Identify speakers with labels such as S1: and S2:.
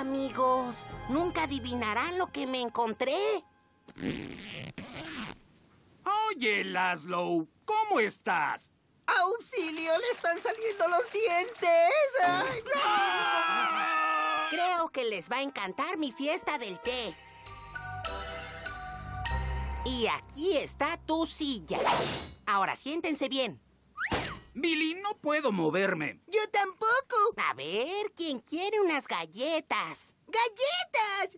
S1: amigos. Nunca adivinarán lo que me encontré. Oye, Laszlo, ¿cómo estás?
S2: ¡Auxilio! ¡Le están saliendo los dientes! Creo que les va a encantar mi fiesta del té. Y aquí está tu silla. Ahora siéntense bien. Billy, no
S3: puedo moverme.
S2: A ver, ¿quién quiere unas galletas? ¡Galletas!